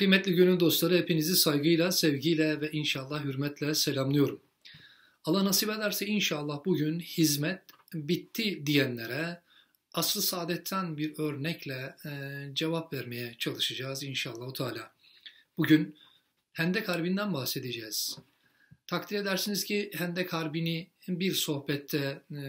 Kıymetli günün dostları hepinizi saygıyla, sevgiyle ve inşallah hürmetle selamlıyorum. Allah nasip ederse inşallah bugün hizmet bitti diyenlere asıl saadetten bir örnekle e, cevap vermeye çalışacağız inşallah Teala. Bugün Hendek Harbi'nden bahsedeceğiz. Takdir edersiniz ki Hendek Harbi'ni bir sohbette, e,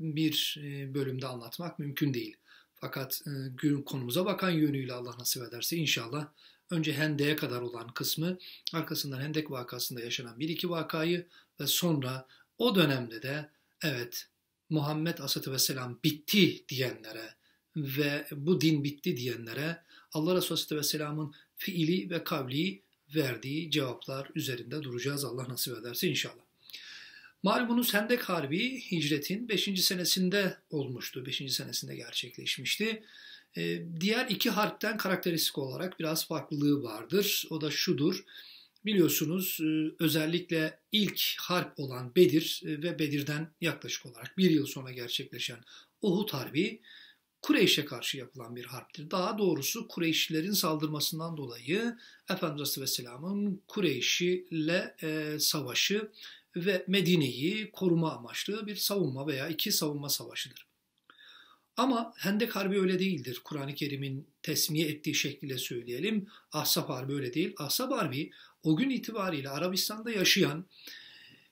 bir e, bölümde anlatmak mümkün değil. Fakat gün konumuza bakan yönüyle Allah nasip ederse inşallah önce Hendek'e kadar olan kısmı, arkasından Hendek vakasında yaşanan bir iki vakayı ve sonra o dönemde de evet Muhammed Aleyhisselatü Vesselam bitti diyenlere ve bu din bitti diyenlere Allah Resulü Aleyhisselatü Vesselam'ın fiili ve kavli verdiği cevaplar üzerinde duracağız Allah nasip ederse inşallah. Malumunuz Hendek Harbi hicretin 5. senesinde olmuştu. 5. senesinde gerçekleşmişti. Ee, diğer iki harpten karakteristik olarak biraz farklılığı vardır. O da şudur. Biliyorsunuz e, özellikle ilk harp olan Bedir e, ve Bedir'den yaklaşık olarak bir yıl sonra gerçekleşen Uhud Harbi Kureyş'e karşı yapılan bir harptir. Daha doğrusu Kureyşlilerin saldırmasından dolayı Efendimiz Aleyhisselam'ın Kureyş'le e, savaşı ve Medine'yi koruma amaçlı bir savunma veya iki savunma savaşıdır. Ama Hendek Harbi öyle değildir. Kur'an-ı Kerim'in tesmiye ettiği şekilde söyleyelim. Ahzab Harbi öyle değil. Ahzab Harbi o gün itibariyle Arabistan'da yaşayan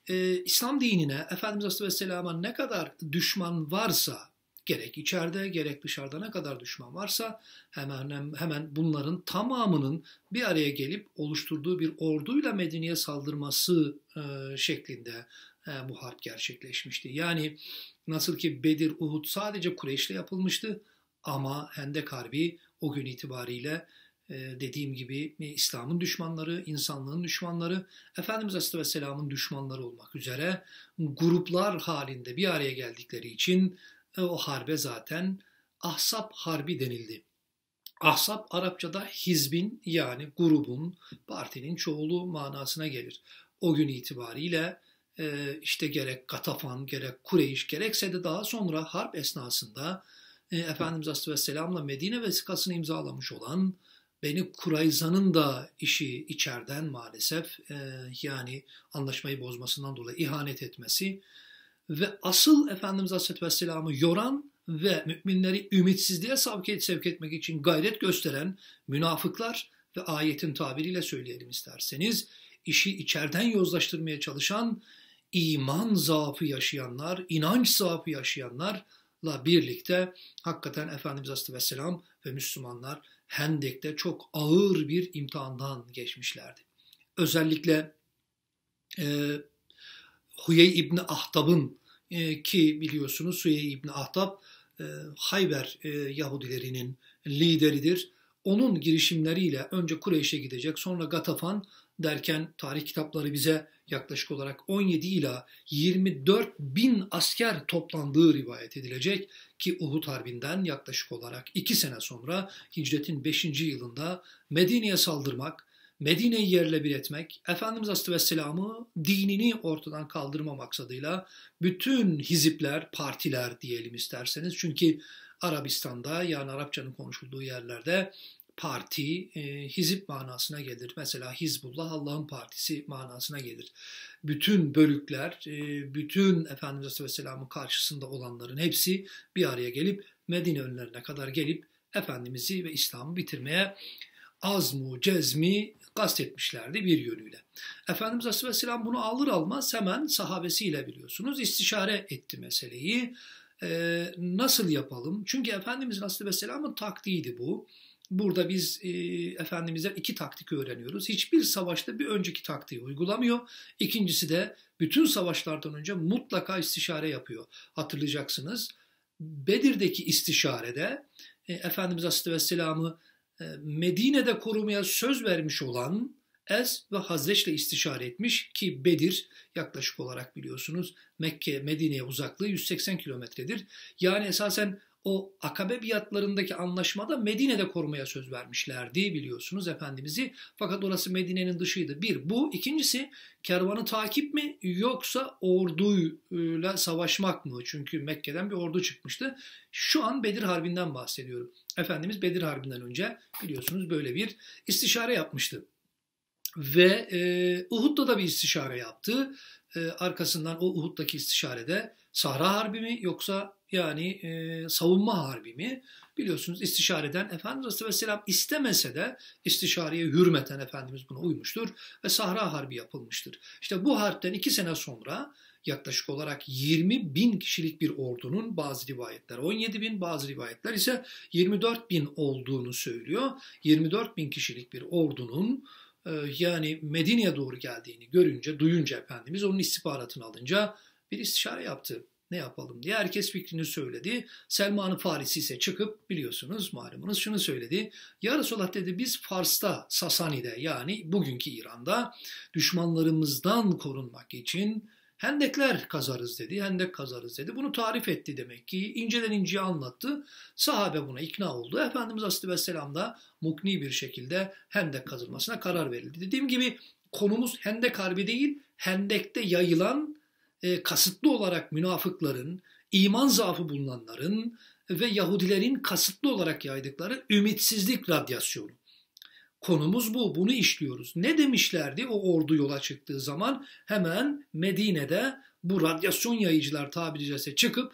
e, İslam dinine, Efendimiz Aleyhisselam'a ne kadar düşman varsa, gerek içeride gerek dışarıda ne kadar düşman varsa hemen hemen bunların tamamının bir araya gelip oluşturduğu bir orduyla Medine'ye saldırması e, şeklinde bu harp gerçekleşmişti. Yani nasıl ki Bedir, Uhud sadece Kureyş'le yapılmıştı ama Hendek Harbi o gün itibariyle e, dediğim gibi e, İslam'ın düşmanları, insanlığın düşmanları, Efendimiz Aleyhisselam'ın düşmanları olmak üzere gruplar halinde bir araya geldikleri için e, o harbe zaten Ahsap Harbi denildi. Ahsap Arapçada hizbin yani grubun, partinin çoğulu manasına gelir. O gün itibariyle ee, işte gerek Katafan, gerek Kureyş, gerekse de daha sonra harp esnasında Efendimiz Efendimiz Aleyhisselam'la Medine vesikasını imzalamış olan Beni Kurayza'nın da işi içerden maalesef e, yani anlaşmayı bozmasından dolayı ihanet etmesi ve asıl Efendimiz Aleyhisselam'ı yoran ve müminleri ümitsizliğe savk, sevk etmek için gayret gösteren münafıklar ve ayetin tabiriyle söyleyelim isterseniz işi içerden yozlaştırmaya çalışan iman zaafı yaşayanlar, inanç zaafı yaşayanlarla birlikte hakikaten Efendimiz Aleyhisselam ve Müslümanlar Hendek'te çok ağır bir imtihandan geçmişlerdi. Özellikle e, Huyey İbni Ahtab'ın e, ki biliyorsunuz Huyey İbni Ahtab e, Hayber e, Yahudilerinin lideridir. Onun girişimleriyle önce Kureyş'e gidecek sonra Gatafan derken tarih kitapları bize yaklaşık olarak 17 ila 24 bin asker toplandığı rivayet edilecek ki Uhud Harbi'nden yaklaşık olarak 2 sene sonra hicretin 5. yılında Medine'ye saldırmak, Medine'yi yerle bir etmek, Efendimiz Aleyhisselam'ı dinini ortadan kaldırma maksadıyla bütün hizipler, partiler diyelim isterseniz çünkü Arabistan'da yani Arapçanın konuşulduğu yerlerde parti e, hizip manasına gelir. Mesela Hizbullah Allah'ın partisi manasına gelir. Bütün bölükler, e, bütün Efendimiz Aleyhisselam'ın karşısında olanların hepsi bir araya gelip Medine önlerine kadar gelip Efendimiz'i ve İslam'ı bitirmeye azmu cezmi kastetmişlerdi bir yönüyle. Efendimiz Aleyhisselam bunu alır almaz hemen sahabesiyle biliyorsunuz istişare etti meseleyi. Ee, nasıl yapalım? Çünkü Efendimiz Aleyhisselam'ın taktiğiydi bu. Burada biz e, Efendimiz'den iki taktik öğreniyoruz. Hiçbir savaşta bir önceki taktiği uygulamıyor. İkincisi de bütün savaşlardan önce mutlaka istişare yapıyor. Hatırlayacaksınız Bedir'deki istişarede e, Efendimiz Aleyhisselam'ı e, Medine'de korumaya söz vermiş olan Ez ve ile istişare etmiş ki Bedir yaklaşık olarak biliyorsunuz Mekke Medine'ye uzaklığı 180 kilometredir. Yani esasen o Akabe biatlarındaki anlaşmada Medine'de korumaya söz vermişlerdi biliyorsunuz Efendimiz'i. Fakat orası Medine'nin dışıydı. Bir bu. ikincisi kervanı takip mi yoksa orduyla savaşmak mı? Çünkü Mekke'den bir ordu çıkmıştı. Şu an Bedir Harbi'nden bahsediyorum. Efendimiz Bedir Harbi'nden önce biliyorsunuz böyle bir istişare yapmıştı ve e, Uhud'da da bir istişare yaptı e, arkasından o Uhud'daki istişarede Sahra Harbi mi yoksa yani e, savunma harbi mi? Biliyorsunuz istişareden Efendimiz Aleyhisselam istemese de istişareye hürmeten Efendimiz buna uymuştur ve Sahra Harbi yapılmıştır. İşte bu harpten iki sene sonra yaklaşık olarak 20 bin kişilik bir ordunun bazı rivayetler 17 bin bazı rivayetler ise 24 bin olduğunu söylüyor. 24 bin kişilik bir ordunun ee, yani Medine'ye doğru geldiğini görünce, duyunca Efendimiz onun istihbaratını alınca bir istişare yaptı. Ne yapalım diye herkes fikrini söyledi. Selman-ı Farisi ise çıkıp biliyorsunuz malumunuz şunu söyledi. Ya Resulallah dedi biz Fars'ta, Sasani'de yani bugünkü İran'da düşmanlarımızdan korunmak için Hendekler kazarız dedi, hendek kazarız dedi. Bunu tarif etti demek ki. İnceden inceye anlattı. Sahabe buna ikna oldu. Efendimiz Aleyhisselatü Vesselam da mukni bir şekilde hendek kazılmasına karar verildi. Dediğim gibi konumuz hendek harbi değil, hendekte yayılan e, kasıtlı olarak münafıkların, iman zaafı bulunanların ve Yahudilerin kasıtlı olarak yaydıkları ümitsizlik radyasyonu. Konumuz bu. Bunu işliyoruz. Ne demişlerdi o ordu yola çıktığı zaman? Hemen Medine'de bu radyasyon yayıcılar tabiri caizse çıkıp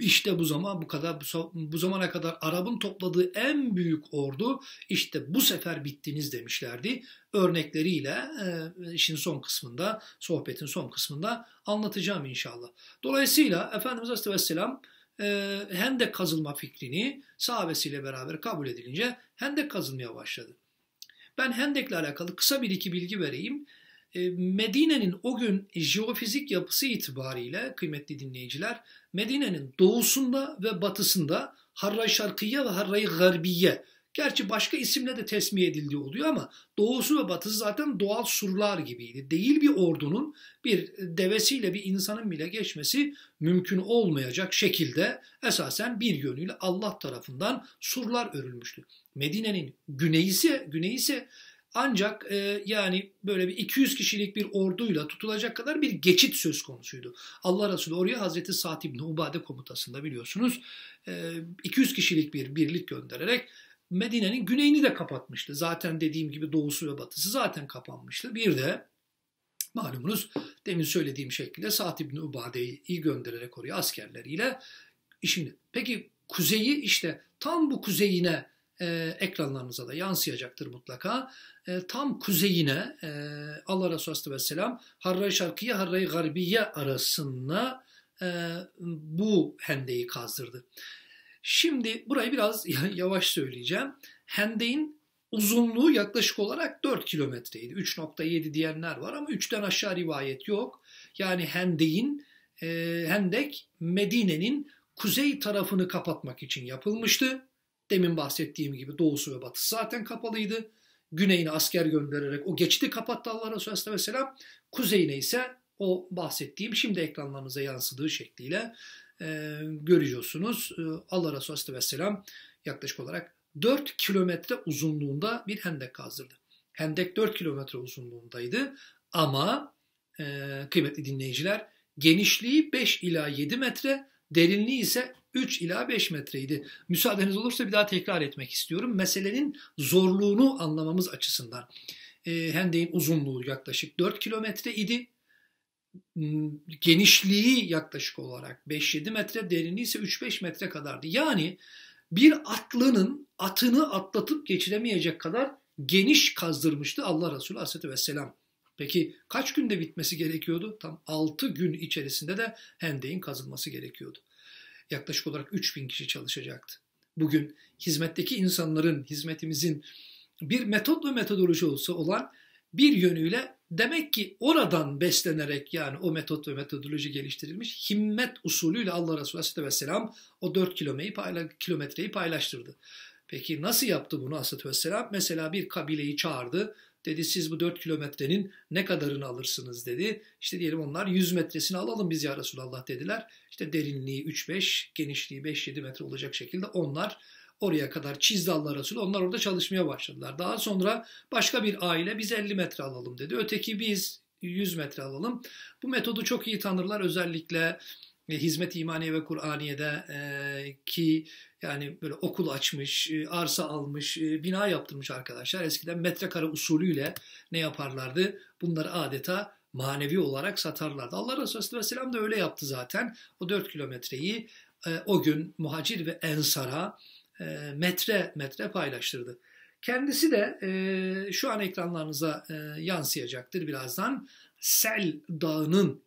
işte bu zaman bu kadar bu zamana kadar Arap'ın topladığı en büyük ordu işte bu sefer bittiniz demişlerdi. Örnekleriyle e, işin son kısmında, sohbetin son kısmında anlatacağım inşallah. Dolayısıyla Efendimiz Aleyhisselam e, hem de kazılma fikrini sahabesiyle beraber kabul edilince hem de kazılmaya başladı. Ben Hendek'le alakalı kısa bir iki bilgi vereyim. E, Medine'nin o gün jeofizik yapısı itibariyle kıymetli dinleyiciler Medine'nin doğusunda ve batısında Harra-i Şarkiye ve Harra-i Garbiye Gerçi başka isimle de tesmiye edildiği oluyor ama doğusu ve batısı zaten doğal surlar gibiydi. Değil bir ordunun bir devesiyle bir insanın bile geçmesi mümkün olmayacak şekilde esasen bir yönüyle Allah tarafından surlar örülmüştü. Medine'nin güneyi ise, güneyi ise ancak e, yani böyle bir 200 kişilik bir orduyla tutulacak kadar bir geçit söz konusuydu. Allah Resulü oraya Hazreti Sa'd ibn Ubade komutasında biliyorsunuz e, 200 kişilik bir birlik göndererek Medine'nin güneyini de kapatmıştı. Zaten dediğim gibi doğusu ve batısı zaten kapanmıştı. Bir de malumunuz demin söylediğim şekilde Sa'd ibn Ubade'yi göndererek oraya askerleriyle şimdi peki kuzeyi işte tam bu kuzeyine e, ekranlarınıza da yansıyacaktır mutlaka. E, tam kuzeyine e, Allah Resulü Aleyhisselam Harra-i Şarkiye, Harra-i Garbiye arasında e, bu hendeyi kazdırdı. Şimdi burayı biraz yavaş söyleyeceğim. Hendeyin uzunluğu yaklaşık olarak 4 kilometreydi. 3.7 diyenler var ama 3'ten aşağı rivayet yok. Yani Hendeyin, e, Hendek Medine'nin kuzey tarafını kapatmak için yapılmıştı. Demin bahsettiğim gibi doğusu ve batısı zaten kapalıydı. Güneyine asker göndererek o geçti kapattı Allah Resulü Aleyhisselam. Kuzeyine ise o bahsettiğim şimdi ekranlarınıza yansıdığı şekliyle e, görüyorsunuz. E, Allah Resulü Aleyhisselatü Vesselam yaklaşık olarak 4 kilometre uzunluğunda bir hendek kazdırdı. Hendek 4 kilometre uzunluğundaydı ama e, kıymetli dinleyiciler genişliği 5 ila 7 metre, derinliği ise 3 ila 5 metreydi. Müsaadeniz olursa bir daha tekrar etmek istiyorum. Meselenin zorluğunu anlamamız açısından. E, hendeğin uzunluğu yaklaşık 4 kilometre idi. Hmm, genişliği yaklaşık olarak 5-7 metre, derinliği ise 3-5 metre kadardı. Yani bir atlının atını atlatıp geçiremeyecek kadar geniş kazdırmıştı Allah Resulü Aleyhisselatü Vesselam. Peki kaç günde bitmesi gerekiyordu? Tam 6 gün içerisinde de hendeyin kazılması gerekiyordu. Yaklaşık olarak 3000 kişi çalışacaktı. Bugün hizmetteki insanların, hizmetimizin bir metot ve metodoloji olsa olan bir yönüyle demek ki oradan beslenerek yani o metot ve metodoloji geliştirilmiş himmet usulüyle Allah Resulü Aleyhisselatü Vesselam o 4 kilometreyi, payla, kilometreyi paylaştırdı. Peki nasıl yaptı bunu Aleyhisselatü Vesselam? Mesela bir kabileyi çağırdı. Dedi siz bu 4 kilometrenin ne kadarını alırsınız dedi. İşte diyelim onlar 100 metresini alalım biz ya Resulallah dediler. İşte derinliği 3-5, genişliği 5-7 metre olacak şekilde onlar oraya kadar çizdi Allah Resulü. Onlar orada çalışmaya başladılar. Daha sonra başka bir aile biz 50 metre alalım dedi. Öteki biz 100 metre alalım. Bu metodu çok iyi tanırlar. Özellikle e, hizmet imaniye ve Kur'aniye'de e, ki yani böyle okul açmış, e, arsa almış, e, bina yaptırmış arkadaşlar. Eskiden metrekare usulüyle ne yaparlardı? Bunları adeta manevi olarak satarlardı. Allah Resulü Vesselam da öyle yaptı zaten. O 4 kilometreyi e, o gün muhacir ve ensara e, metre metre paylaştırdı. Kendisi de e, şu an ekranlarınıza e, yansıyacaktır birazdan. Sel Dağı'nın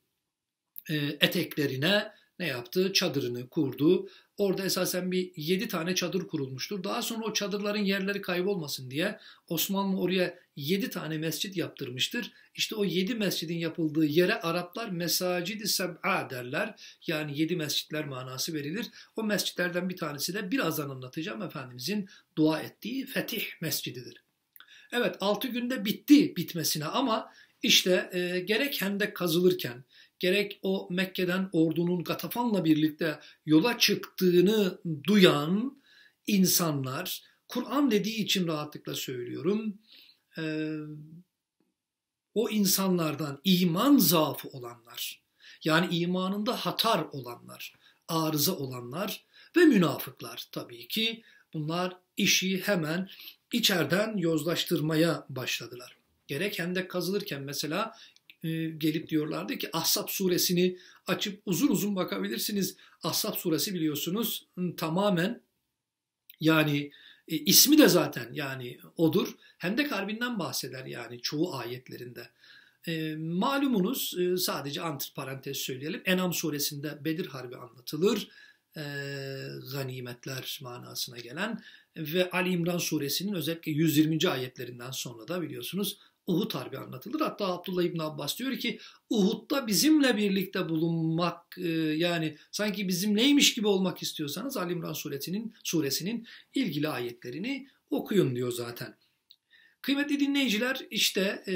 e, eteklerine ne yaptı? Çadırını kurdu. Orada esasen bir 7 tane çadır kurulmuştur. Daha sonra o çadırların yerleri kaybolmasın diye Osmanlı oraya 7 tane mescit yaptırmıştır. İşte o 7 mescidin yapıldığı yere Araplar mesacidi seb'a derler. Yani 7 mescitler manası verilir. O mescitlerden bir tanesi de birazdan anlatacağım Efendimizin dua ettiği Fetih Mescididir. Evet 6 günde bitti bitmesine ama işte e, gerek hendek kazılırken, gerek o Mekke'den ordunun Gatafan'la birlikte yola çıktığını duyan insanlar, Kur'an dediği için rahatlıkla söylüyorum, e, o insanlardan iman zaafı olanlar, yani imanında hatar olanlar, arıza olanlar ve münafıklar tabii ki bunlar işi hemen içeriden yozlaştırmaya başladılar. Gerek hendek kazılırken mesela e, gelip diyorlardı ki Ahzab suresini açıp uzun uzun bakabilirsiniz. Ahzab suresi biliyorsunuz tamamen yani e, ismi de zaten yani odur. hem de Harbi'nden bahseder yani çoğu ayetlerinde. E, malumunuz e, sadece antır parantez söyleyelim. Enam suresinde Bedir Harbi anlatılır. E, ganimetler manasına gelen ve Ali İmran suresinin özellikle 120. ayetlerinden sonra da biliyorsunuz Uhud Harbi anlatılır. Hatta Abdullah İbn Abbas diyor ki Uhud'da bizimle birlikte bulunmak e, yani sanki bizimleymiş gibi olmak istiyorsanız Ali İmran suresinin, suresinin ilgili ayetlerini okuyun diyor zaten. Kıymetli dinleyiciler işte e,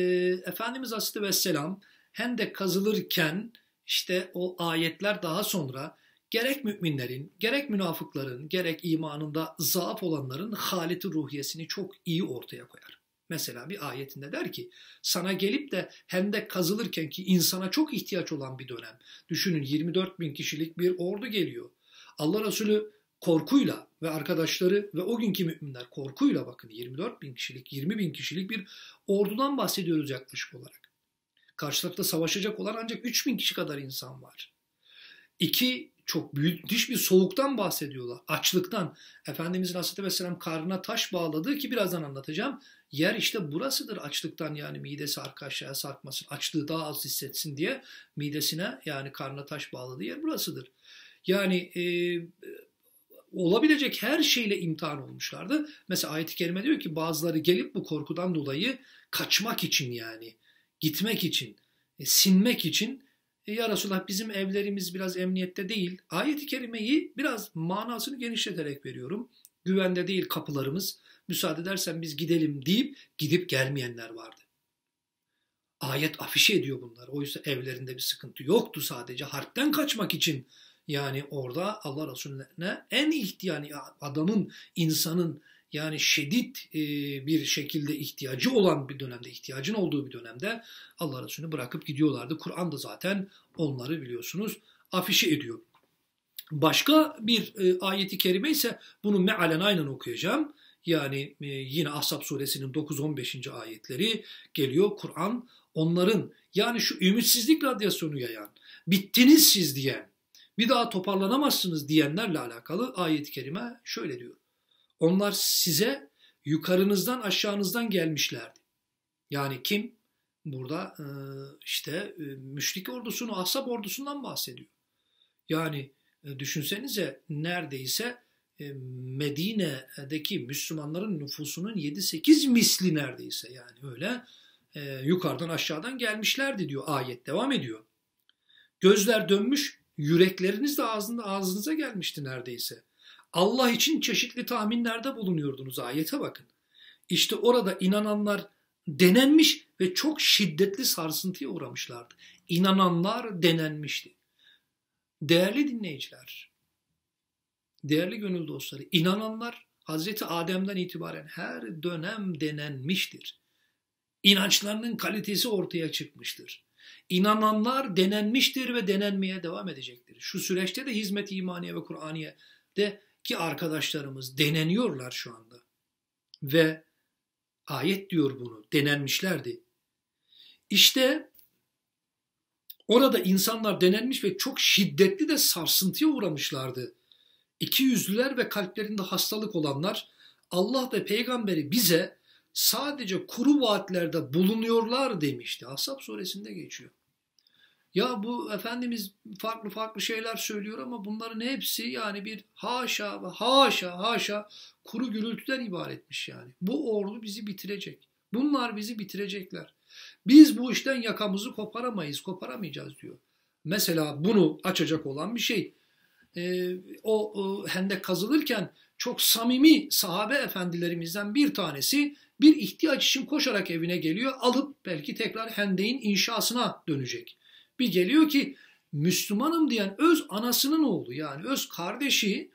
Efendimiz Aleyhisselatü Vesselam Hendek kazılırken işte o ayetler daha sonra gerek müminlerin, gerek münafıkların, gerek imanında zaaf olanların haleti ruhiyesini çok iyi ortaya koyar. Mesela bir ayetinde der ki sana gelip de hem de kazılırken ki insana çok ihtiyaç olan bir dönem. Düşünün 24 bin kişilik bir ordu geliyor. Allah Resulü korkuyla ve arkadaşları ve o günkü müminler korkuyla bakın 24 bin kişilik 20 bin kişilik bir ordudan bahsediyoruz yaklaşık olarak. Karşı savaşacak olan ancak 3 bin kişi kadar insan var. İki çok büyük diş bir soğuktan bahsediyorlar. Açlıktan. Efendimiz Aleyhisselatü Vesselam karnına taş bağladığı ki birazdan anlatacağım. Yer işte burasıdır açlıktan yani midesi arka aşağıya sarkmasın. Açlığı daha az hissetsin diye midesine yani karnına taş bağladığı yer burasıdır. Yani e, olabilecek her şeyle imtihan olmuşlardı. Mesela ayet-i kerime diyor ki bazıları gelip bu korkudan dolayı kaçmak için yani gitmek için, e, sinmek için e, ya Resulallah bizim evlerimiz biraz emniyette değil. Ayet-i kerimeyi biraz manasını genişleterek veriyorum. Güvende değil kapılarımız. Müsaade edersen biz gidelim deyip gidip gelmeyenler vardı. Ayet afişe ediyor bunlar. Oysa evlerinde bir sıkıntı yoktu sadece. Harpten kaçmak için yani orada Allah Resulüne en ihtiyani adamın, insanın yani şiddet e, bir şekilde ihtiyacı olan bir dönemde, ihtiyacın olduğu bir dönemde Allah Resulü'nü bırakıp gidiyorlardı. Kur'an da zaten onları biliyorsunuz afişi ediyor. Başka bir e, ayeti kerime ise bunu mealen aynen okuyacağım. Yani e, yine Ahzab suresinin 9-15. ayetleri geliyor. Kur'an onların yani şu ümitsizlik radyasyonu yayan, bittiniz siz diyen, bir daha toparlanamazsınız diyenlerle alakalı ayet-i kerime şöyle diyor. Onlar size yukarınızdan aşağınızdan gelmişlerdi. Yani kim? Burada e, işte e, müşrik ordusunu, ahsap ordusundan bahsediyor. Yani e, düşünsenize neredeyse Medine'deki Müslümanların nüfusunun 7-8 misli neredeyse yani öyle yukarıdan aşağıdan gelmişlerdi diyor ayet devam ediyor. Gözler dönmüş, yürekleriniz de ağzında, ağzınıza gelmişti neredeyse. Allah için çeşitli tahminlerde bulunuyordunuz ayete bakın. İşte orada inananlar denenmiş ve çok şiddetli sarsıntıya uğramışlardı. İnananlar denenmişti. Değerli dinleyiciler, değerli gönül dostları, inananlar Hazreti Adem'den itibaren her dönem denenmiştir. İnançlarının kalitesi ortaya çıkmıştır. İnananlar denenmiştir ve denenmeye devam edecektir. Şu süreçte de hizmet imaniye ve Kur'aniye de ki arkadaşlarımız deneniyorlar şu anda. Ve ayet diyor bunu, denenmişlerdi. İşte orada insanlar denenmiş ve çok şiddetli de sarsıntıya uğramışlardı. İki yüzlüler ve kalplerinde hastalık olanlar Allah ve peygamberi bize sadece kuru vaatlerde bulunuyorlar demişti. Ashab suresinde geçiyor. Ya bu Efendimiz farklı farklı şeyler söylüyor ama bunların hepsi yani bir haşa ve haşa haşa kuru gürültüden ibaretmiş yani. Bu ordu bizi bitirecek. Bunlar bizi bitirecekler. Biz bu işten yakamızı koparamayız, koparamayacağız diyor. Mesela bunu açacak olan bir şey. E, o e, hendek kazılırken çok samimi sahabe efendilerimizden bir tanesi bir ihtiyaç için koşarak evine geliyor. Alıp belki tekrar hendeğin inşasına dönecek. Bir geliyor ki Müslümanım diyen öz anasının oğlu yani öz kardeşi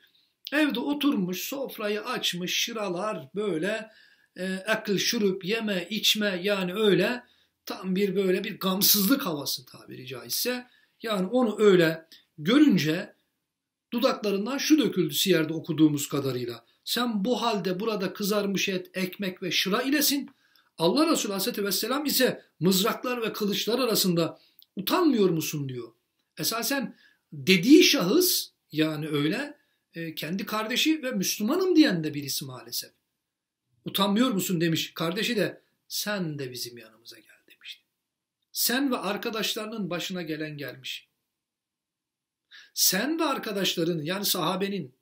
evde oturmuş sofrayı açmış şıralar böyle e, akıl şurup yeme içme yani öyle tam bir böyle bir gamsızlık havası tabiri caizse yani onu öyle görünce dudaklarından şu döküldü siyerde okuduğumuz kadarıyla. Sen bu halde burada kızarmış et, ekmek ve şıra ilesin. Allah Resulü Aleyhisselatü Vesselam ise mızraklar ve kılıçlar arasında utanmıyor musun diyor. Esasen dediği şahıs yani öyle e, kendi kardeşi ve Müslümanım diyen de birisi maalesef. Utanmıyor musun demiş. Kardeşi de sen de bizim yanımıza gel demişti. Sen ve arkadaşlarının başına gelen gelmiş. Sen ve arkadaşların yani sahabenin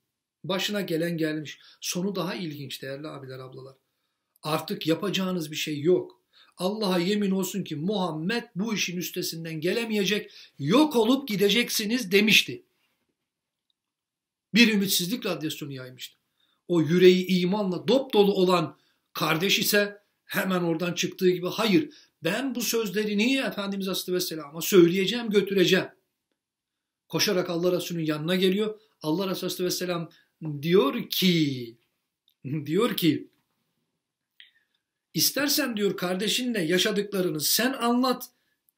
başına gelen gelmiş. Sonu daha ilginç değerli abiler ablalar. Artık yapacağınız bir şey yok. Allah'a yemin olsun ki Muhammed bu işin üstesinden gelemeyecek, yok olup gideceksiniz demişti. Bir ümitsizlik radyasyonu yaymıştı. O yüreği imanla dop dolu olan kardeş ise hemen oradan çıktığı gibi hayır ben bu sözlerini Efendimiz Aleyhisselam'a söyleyeceğim götüreceğim. Koşarak Allah Resulü'nün yanına geliyor. Allah Resulü Aleyhisselam diyor ki diyor ki İstersen diyor kardeşinle yaşadıklarını sen anlat.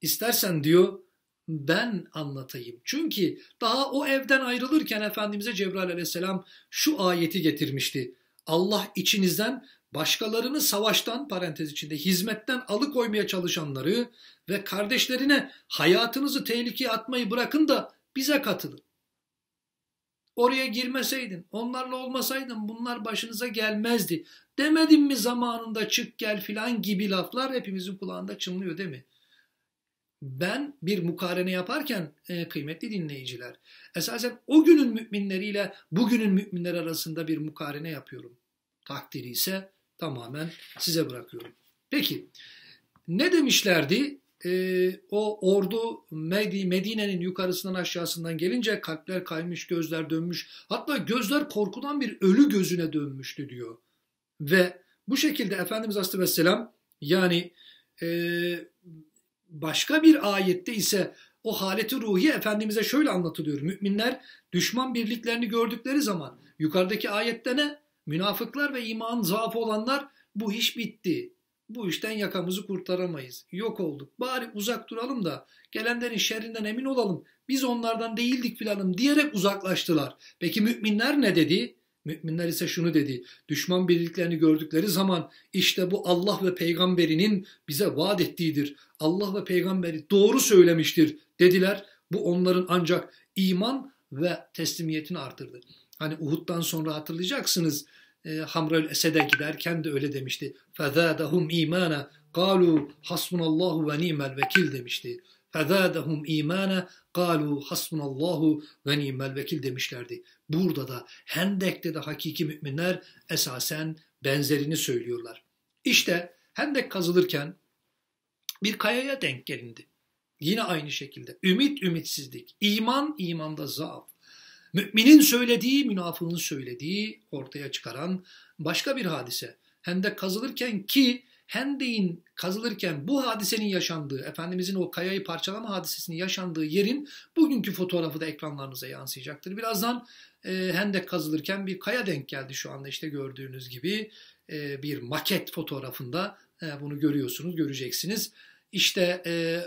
İstersen diyor ben anlatayım. Çünkü daha o evden ayrılırken Efendimiz'e Cebrail aleyhisselam şu ayeti getirmişti. Allah içinizden başkalarını savaştan parantez içinde hizmetten alıkoymaya çalışanları ve kardeşlerine hayatınızı tehlikeye atmayı bırakın da bize katılın. Oraya girmeseydin, onlarla olmasaydın bunlar başınıza gelmezdi. Demedim mi zamanında çık gel filan gibi laflar hepimizin kulağında çınlıyor değil mi? Ben bir mukarene yaparken e, kıymetli dinleyiciler, esasen o günün müminleriyle bugünün müminler arasında bir mukarene yapıyorum. Takdiri ise tamamen size bırakıyorum. Peki ne demişlerdi? e, o ordu Medine'nin yukarısından aşağısından gelince kalpler kaymış, gözler dönmüş. Hatta gözler korkudan bir ölü gözüne dönmüştü diyor. Ve bu şekilde Efendimiz Aleyhisselam yani e, başka bir ayette ise o haleti ruhi Efendimiz'e şöyle anlatılıyor. Müminler düşman birliklerini gördükleri zaman yukarıdaki ayette ne? Münafıklar ve iman zaafı olanlar bu iş bitti bu işten yakamızı kurtaramayız. Yok olduk. Bari uzak duralım da gelenlerin şerrinden emin olalım. Biz onlardan değildik filanım diyerek uzaklaştılar. Peki müminler ne dedi? Müminler ise şunu dedi. Düşman birliklerini gördükleri zaman işte bu Allah ve peygamberinin bize vaat ettiğidir. Allah ve peygamberi doğru söylemiştir dediler. Bu onların ancak iman ve teslimiyetini artırdı. Hani Uhud'dan sonra hatırlayacaksınız e, Hamrül Esed'e giderken de öyle demişti. فَذَادَهُمْ imana, قَالُوا حَسْبُنَ ve nimel vekil" demişti. فَذَادَهُمْ imana, قَالُوا حَسْبُنَ ve nimel vekil" demişlerdi. Burada da Hendek'te de hakiki müminler esasen benzerini söylüyorlar. İşte Hendek kazılırken bir kayaya denk gelindi. Yine aynı şekilde ümit ümitsizlik, iman imanda zaaf, Müminin söylediği, münafığın söylediği ortaya çıkaran başka bir hadise. Hendek kazılırken ki Hendek'in kazılırken bu hadisenin yaşandığı, Efendimizin o kayayı parçalama hadisesinin yaşandığı yerin bugünkü fotoğrafı da ekranlarınıza yansıyacaktır. Birazdan e, Hendek kazılırken bir kaya denk geldi şu anda işte gördüğünüz gibi e, bir maket fotoğrafında e, bunu görüyorsunuz, göreceksiniz. İşte e,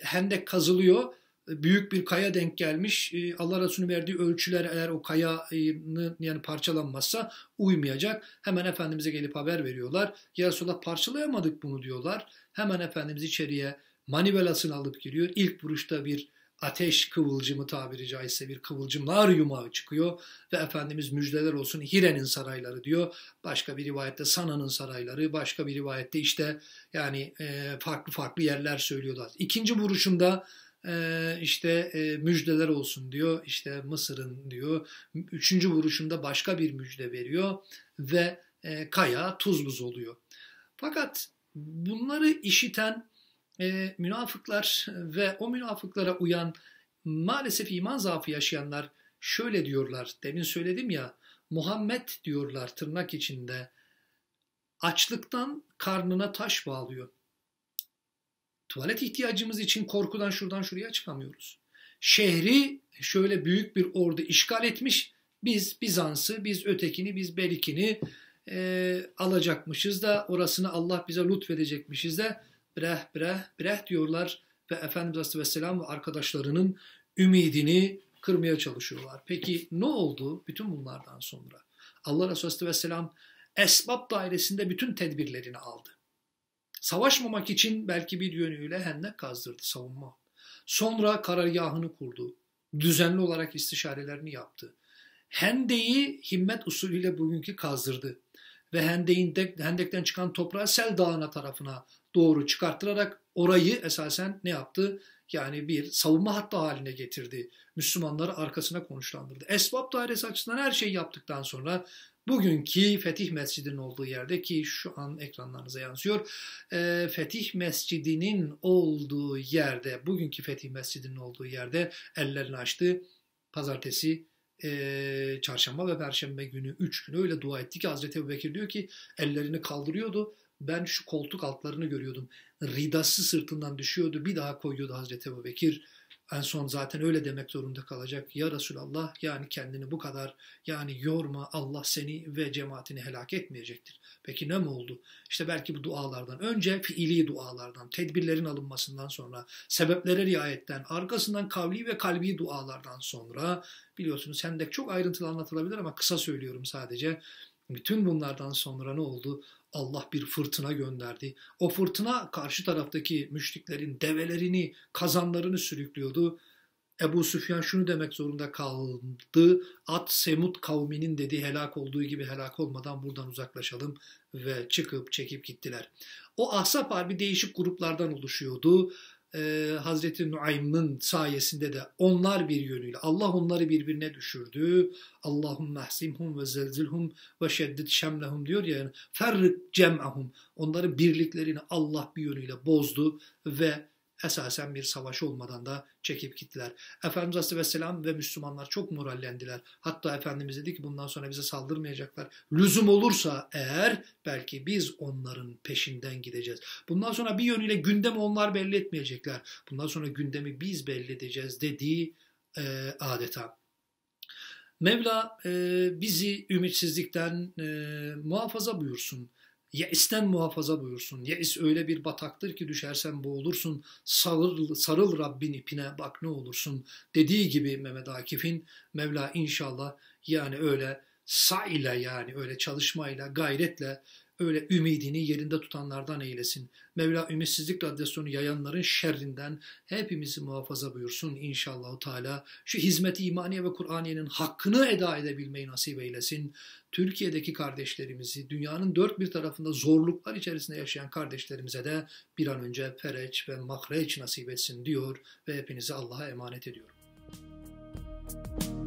Hendek kazılıyor büyük bir kaya denk gelmiş. E, Allah Resulü'nün verdiği ölçüler eğer o kayanın yani parçalanmazsa uymayacak. Hemen Efendimiz'e gelip haber veriyorlar. Ya Resulallah parçalayamadık bunu diyorlar. Hemen Efendimiz içeriye manivelasını alıp giriyor. İlk vuruşta bir ateş kıvılcımı tabiri caizse bir kıvılcımlar yumağı çıkıyor ve Efendimiz müjdeler olsun Hire'nin sarayları diyor. Başka bir rivayette Sana'nın sarayları, başka bir rivayette işte yani e, farklı farklı yerler söylüyorlar. İkinci vuruşunda ee, işte e, müjdeler olsun diyor. İşte Mısır'ın diyor. Üçüncü vuruşunda başka bir müjde veriyor ve e, kaya tuz buz oluyor. Fakat bunları işiten e, münafıklar ve o münafıklara uyan maalesef iman zaafı yaşayanlar şöyle diyorlar. Demin söyledim ya Muhammed diyorlar tırnak içinde açlıktan karnına taş bağlıyor. Tuvalet ihtiyacımız için korkudan şuradan şuraya çıkamıyoruz. Şehri şöyle büyük bir ordu işgal etmiş. Biz Bizans'ı, biz ötekini, biz Belikini e, alacakmışız da orasını Allah bize lütfedecekmişiz de breh breh breh diyorlar ve Efendimiz Aleyhisselam ve arkadaşlarının ümidini kırmaya çalışıyorlar. Peki ne oldu bütün bunlardan sonra? Allah Resulü Aleyhisselam esbab dairesinde bütün tedbirlerini aldı. Savaşmamak için belki bir yönüyle hendek kazdırdı savunma. Sonra karargahını kurdu. Düzenli olarak istişarelerini yaptı. Hendeyi himmet usulüyle bugünkü kazdırdı. Ve hendeğin de, hendekten çıkan toprağı Sel Dağı'na tarafına doğru çıkarttırarak orayı esasen ne yaptı? Yani bir savunma hattı haline getirdi. Müslümanları arkasına konuşlandırdı. Esbab dairesi açısından her şeyi yaptıktan sonra Bugünkü Fetih Mescidi'nin olduğu yerde ki şu an ekranlarınıza yansıyor. E, Fetih Mescidi'nin olduğu yerde, bugünkü Fetih Mescidi'nin olduğu yerde ellerini açtı. Pazartesi, e, çarşamba ve perşembe günü 3 gün öyle dua etti ki Hazreti Ebu Bekir diyor ki ellerini kaldırıyordu. Ben şu koltuk altlarını görüyordum. Ridası sırtından düşüyordu. Bir daha koyuyordu Hazreti Ebu Bekir en son zaten öyle demek zorunda kalacak. Ya Resulallah yani kendini bu kadar yani yorma Allah seni ve cemaatini helak etmeyecektir. Peki ne mi oldu? İşte belki bu dualardan önce fiili dualardan, tedbirlerin alınmasından sonra, sebeplere riayetten, arkasından kavli ve kalbi dualardan sonra biliyorsunuz de çok ayrıntılı anlatılabilir ama kısa söylüyorum sadece. Bütün bunlardan sonra ne oldu? Allah bir fırtına gönderdi. O fırtına karşı taraftaki müşriklerin develerini, kazanlarını sürüklüyordu. Ebu Süfyan şunu demek zorunda kaldı. At Semut kavminin dedi helak olduğu gibi helak olmadan buradan uzaklaşalım ve çıkıp çekip gittiler. O Ahzab harbi değişik gruplardan oluşuyordu e, Hazreti Nuaym'ın sayesinde de onlar bir yönüyle Allah onları birbirine düşürdü. Allahum mehsimhum ve zelzilhum ve şeddit şemlehum diyor ya yani ferrik cem'ahum. Onların birliklerini Allah bir yönüyle bozdu ve esasen bir savaş olmadan da çekip gittiler. Efendimiz Aleyhisselam ve Müslümanlar çok morallendiler. Hatta Efendimiz dedi ki bundan sonra bize saldırmayacaklar. Lüzum olursa eğer belki biz onların peşinden gideceğiz. Bundan sonra bir yönüyle gündemi onlar belli etmeyecekler. Bundan sonra gündemi biz belli edeceğiz dediği e, adeta. Mevla e, bizi ümitsizlikten e, muhafaza buyursun. Yeisten muhafaza buyursun. Yeis öyle bir bataktır ki düşersen boğulursun. Sarıl, sarıl Rabbin ipine bak ne olursun. Dediği gibi Mehmet Akif'in Mevla inşallah yani öyle sa ile yani öyle çalışmayla, gayretle öyle ümidini yerinde tutanlardan eylesin. Mevla ümitsizlik radyasyonu yayanların şerrinden hepimizi muhafaza buyursun inşallah Teala. Şu hizmeti imaniye ve Kur'aniyenin hakkını eda edebilmeyi nasip eylesin. Türkiye'deki kardeşlerimizi, dünyanın dört bir tarafında zorluklar içerisinde yaşayan kardeşlerimize de bir an önce fereç ve mahreç nasip etsin diyor ve hepinizi Allah'a emanet ediyorum. Müzik